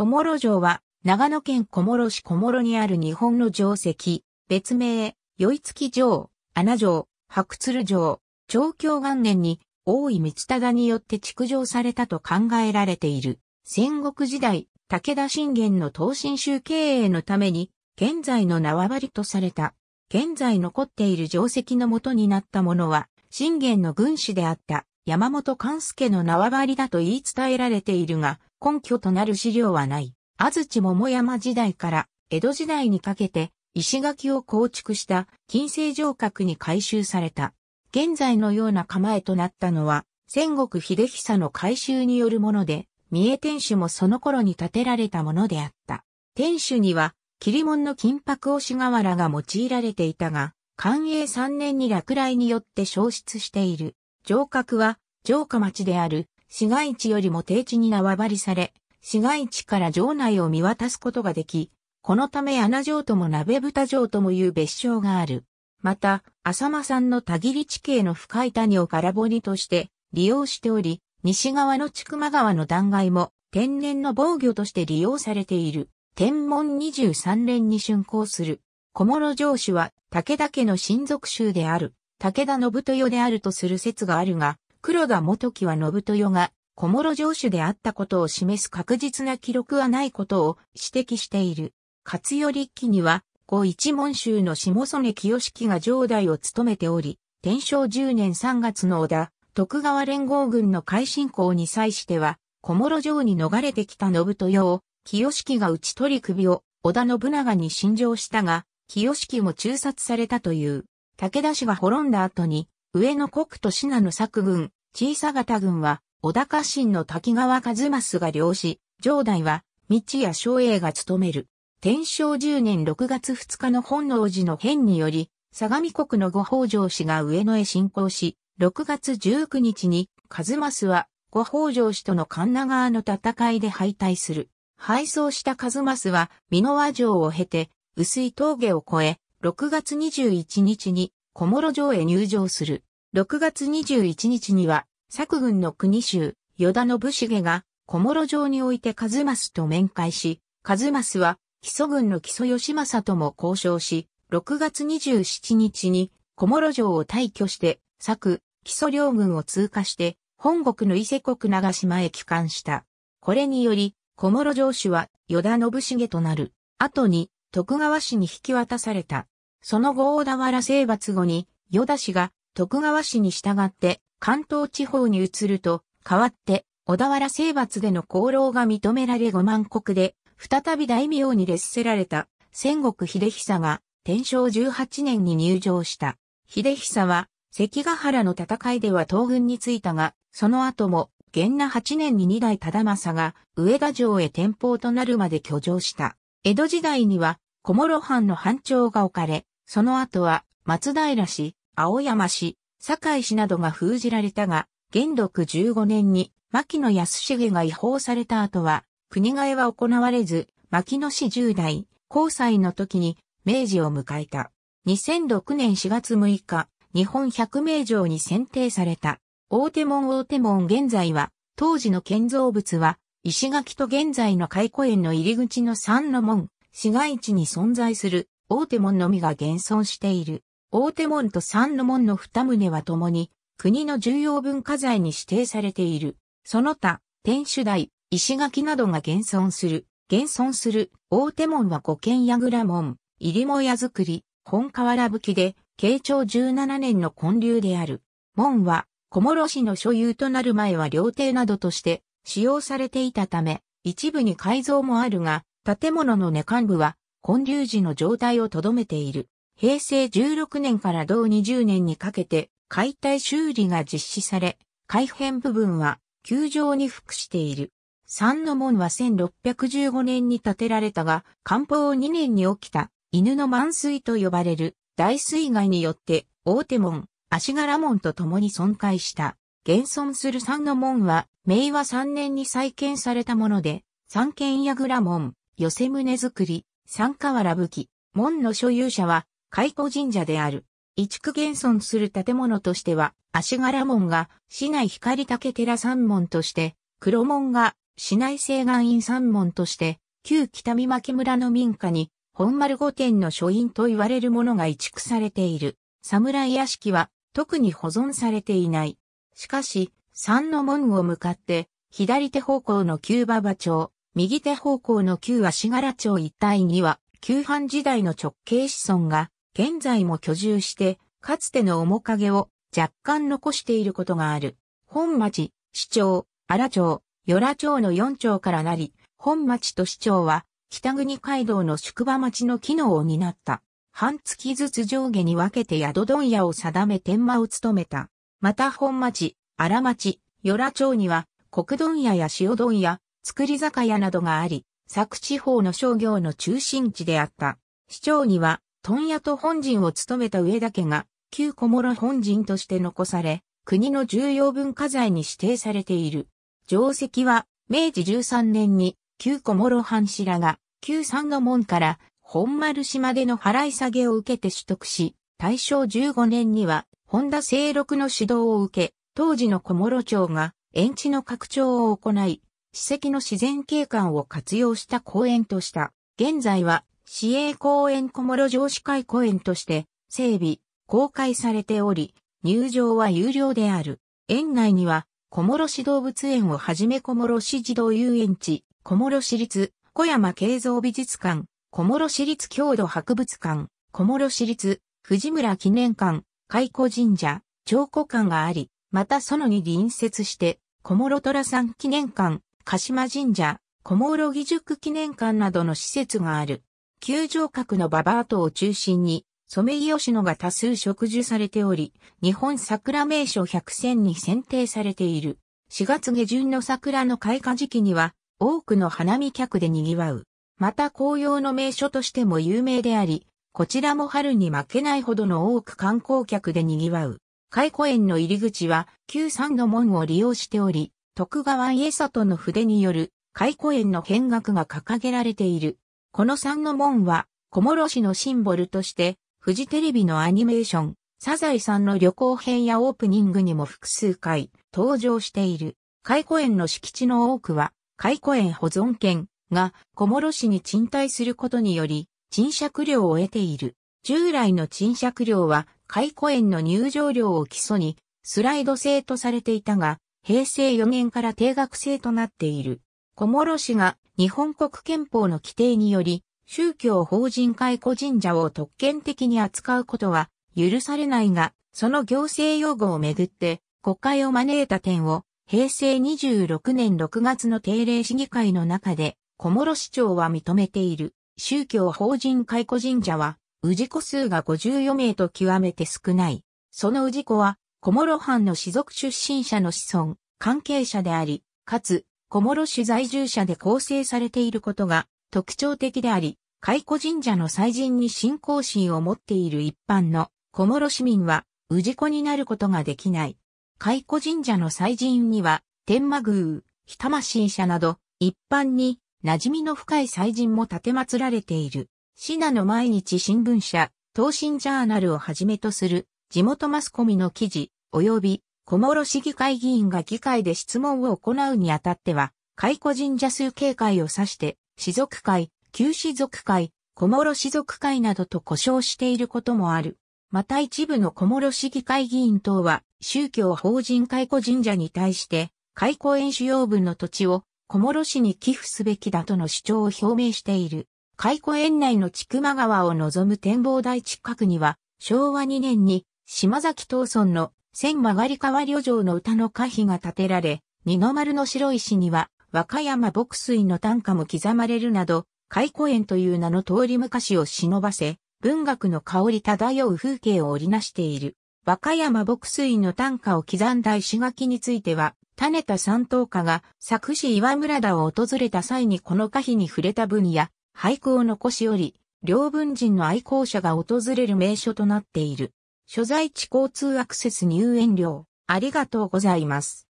小諸城は、長野県小諸市小諸にある日本の城跡、別名、酔月城、穴城、白鶴城、長京元年に、大井道忠によって築城されたと考えられている。戦国時代、武田信玄の東進州経営のために、現在の縄張りとされた。現在残っている城石の元になったものは、信玄の軍師であった山本勘助の縄張りだと言い伝えられているが、根拠となる資料はない。安土桃山時代から江戸時代にかけて石垣を構築した金星城郭に改修された。現在のような構えとなったのは、戦国秀久の改修によるもので、三重天守もその頃に建てられたものであった。天守には、霧門の金箔押し瓦が用いられていたが、寛永三年に落雷によって消失している。城郭は、城下町である市街地よりも低地に縄張りされ、市街地から城内を見渡すことができ、このため穴城とも鍋蓋城ともいう別称がある。また、浅間山の田切地形の深い谷を空堀として利用しており、西側の千曲川の断崖も天然の防御として利用されている。天文23連に竣工する。小諸城主は武田家の親族衆である、武田信豊であるとする説があるが、黒田元木は信豊が小諸城主であったことを示す確実な記録はないことを指摘している。勝頼一には、五一門衆の下曽根清式が城代を務めており、天正10年3月の織田、徳川連合軍の改進行に際しては、小諸城に逃れてきた信豊を、清式が打ち取り首を、織田信長に侵条したが、清式も中殺されたという。武田氏が滅んだ後に、上野国と信濃作軍、小佐方軍は、小高新の滝川和正が領師、城代は、道谷昭栄が務める。天正10年6月2日の本能寺の変により、相模国の御宝城氏が上野へ侵攻し、6月19日に、和正は、御宝城氏との神奈川の戦いで敗退する。敗走した和正は、美濃和城を経て、薄い峠を越え、6月21日に小諸城へ入城する。6月21日には、佐久軍の国衆、与田信繁が、小諸城において和正と面会し、和正は、基礎軍の基礎義政とも交渉し、6月27日に、小諸城を退去して、久、基礎両軍を通過して、本国の伊勢国長島へ帰還した。これにより、小諸城主は、与田信繁となる。後に、徳川氏に引き渡された。その後大田原征伐後に、与田氏が徳川氏に従って関東地方に移ると、代わって小田原征伐での功労が認められ五万国で、再び大名に列せられた戦国秀久が天正18年に入城した。秀久は関ヶ原の戦いでは東軍に着いたが、その後も源那8年に二代忠政が上田城へ転保となるまで居城した。江戸時代には小諸藩の藩長が置かれ、その後は松平市、青山市、堺市などが封じられたが、元禄15年に牧野安重が違法された後は、国替えは行われず、牧野市10代、交際の時に明治を迎えた。2006年4月6日、日本百名城に選定された。大手門大手門現在は、当時の建造物は、石垣と現在の古園の入り口の三の門、市街地に存在する大手門のみが現存している。大手門と三の門の二棟は共に国の重要文化財に指定されている。その他、天守台、石垣などが現存する。現存する大手門は五軒櫓門、入母屋造り、本河原吹きで、慶長17年の建立である。門は、小諸市の所有となる前は料亭などとして使用されていたため、一部に改造もあるが、建物の根幹部は、建立時の状態をとどめている。平成16年から同20年にかけて、解体修理が実施され、改変部分は、球場に服している。三の門は1615年に建てられたが、官報2年に起きた、犬の満水と呼ばれる、大水害によって、大手門、足柄門と共に損壊した。現存する三の門は、明和3年に再建されたもので、三軒櫓門、寄せ棟作り、三河原武器、門の所有者は、開古神社である。移築現存する建物としては、足柄門が市内光竹寺三門として、黒門が市内西岸院三門として、旧北見牧村の民家に、本丸御殿の書院と言われるものが移築されている。侍屋敷は特に保存されていない。しかし、三の門を向かって、左手方向の旧馬場町、右手方向の旧足柄町一帯には、旧藩時代の直系子孫が、現在も居住して、かつての面影を若干残していることがある。本町、市長、荒町、与良町の4町からなり、本町と市長は、北国街道の宿場町の機能を担った。半月ずつ上下に分けて宿問屋を定め天間を務めた。また本町、荒町、与良町には、国問屋や塩問屋、作り酒屋などがあり、佐久地方の商業の中心地であった。市長には、問屋と本陣を務めた上田家が、旧小諸本陣として残され、国の重要文化財に指定されている。定石は、明治13年に、旧小諸藩士らが、旧三賀門から、本丸島での払い下げを受けて取得し、大正15年には、本田清六の指導を受け、当時の小諸町が、園地の拡張を行い、史跡の自然景観を活用した公園とした。現在は、市営公園小諸城市会公園として、整備、公開されており、入場は有料である。園内には、小諸市動物園をはじめ小諸市児童遊園地、小諸市立、小山慶三美術館、小諸市立郷土博物館、小諸市立、藤村記念館、開古神社、長古館があり、またそのに隣接して、小諸虎山記念館、鹿島神社、小諸義塾記念館などの施設がある。球城角のババア島を中心に、ソメイヨシノが多数植樹されており、日本桜名所100選に選定されている。4月下旬の桜の開花時期には、多くの花見客で賑わう。また紅葉の名所としても有名であり、こちらも春に負けないほどの多く観光客で賑わう。海湖園の入り口は、旧山の門を利用しており、徳川家里の筆による開古園の見学が掲げられている。この三の門は、小諸市のシンボルとして、フジテレビのアニメーション、サザエさんの旅行編やオープニングにも複数回登場している。開古園の敷地の多くは、開古園保存権が小諸市に賃貸することにより、賃借料を得ている。従来の賃借料は、開古園の入場料を基礎に、スライド制とされていたが、平成4年から定額制となっている。小諸氏が日本国憲法の規定により、宗教法人解雇神社を特権的に扱うことは許されないが、その行政用語をめぐって国会を招いた点を平成26年6月の定例市議会の中で小諸市長は認めている。宗教法人解雇神社は、氏子数が54名と極めて少ない。その氏子は、小諸藩の士族出身者の子孫、関係者であり、かつ、小諸市在住者で構成されていることが特徴的であり、海古神社の祭神に信仰心を持っている一般の小諸市民は、氏子になることができない。海古神社の祭神には、天魔宮、日魂社など、一般に馴染みの深い祭神も建て祀られている。シナの毎日新聞社、東進ジャーナルをはじめとする地元マスコミの記事、及び小諸市議会議員が議会で質問を行うにあたっては、解雇神社数警戒を指して、士族会、旧士族会、小諸士族会などと呼称していることもある。また一部の小諸市議会議員等は、宗教法人解雇神社に対して、解雇演主要分の土地を小諸市に寄付すべきだとの主張を表明している。解雇園内の千曲川を望む展望台近くには、昭和2年に島崎東村の千曲がり川旅情の歌の歌碑が建てられ、二の丸の白石には和歌山牧水の短歌も刻まれるなど、開古園という名の通り昔を忍ばせ、文学の香り漂う風景を織りなしている。和歌山牧水の短歌を刻んだ石垣については、種田三等家が作詞岩村田を訪れた際にこの歌碑に触れた文や俳句を残しおり、両文人の愛好者が訪れる名所となっている。所在地交通アクセス入園料、ありがとうございます。